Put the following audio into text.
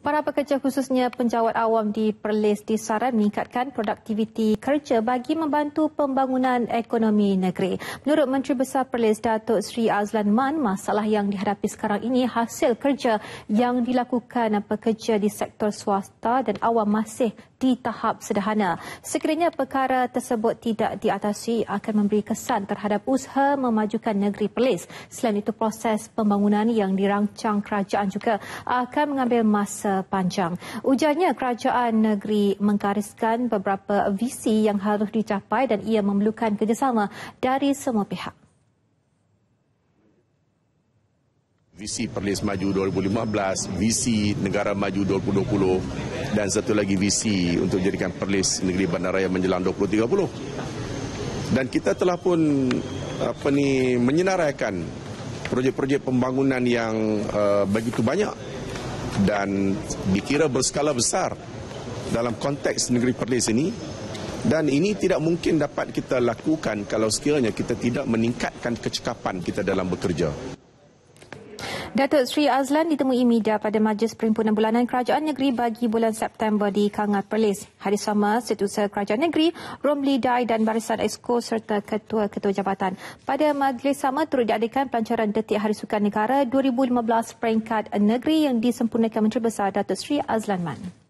Para pekerja khususnya penjawat awam di Perlis disaran meningkatkan produktiviti kerja bagi membantu pembangunan ekonomi negeri. Menurut Menteri Besar Perlis Datuk Sri Azlan Man, masalah yang dihadapi sekarang ini hasil kerja yang dilakukan pekerja di sektor swasta dan awam masih di tahap sederhana. Sekiranya perkara tersebut tidak diatasi akan memberi kesan terhadap usaha memajukan negeri Perlis. Selain itu proses pembangunan yang dirancang kerajaan juga akan mengambil masa sepanjang. Ujarnya kerajaan negeri menggariskan beberapa visi yang harus dicapai dan ia memerlukan kerjasama dari semua pihak. visi Perlis Maju 2015, visi Negara Maju 2020 dan satu lagi visi untuk jadikan Perlis Negeri Bandaraya menjelang 2030. Dan kita telah pun apa ni menyenaraikan projek-projek pembangunan yang uh, begitu banyak dan dikira berskala besar dalam konteks negeri Perlis ini dan ini tidak mungkin dapat kita lakukan kalau sekiranya kita tidak meningkatkan kecekapan kita dalam bekerja. Datuk Sri Azlan ditemui media pada Majlis Perhimpunan Bulanan Kerajaan Negeri bagi bulan September di Kangar Perlis. Hari sama, Setiausaha Kerajaan Negeri, Romli Dai dan Barisan Esko serta Ketua-Ketua Jabatan. Pada majlis sama, turut diadakan pelancaran Detik Hari Sukan Negara 2015 peringkat negeri yang disempurnakan Menteri Besar Datuk Sri Azlan Man.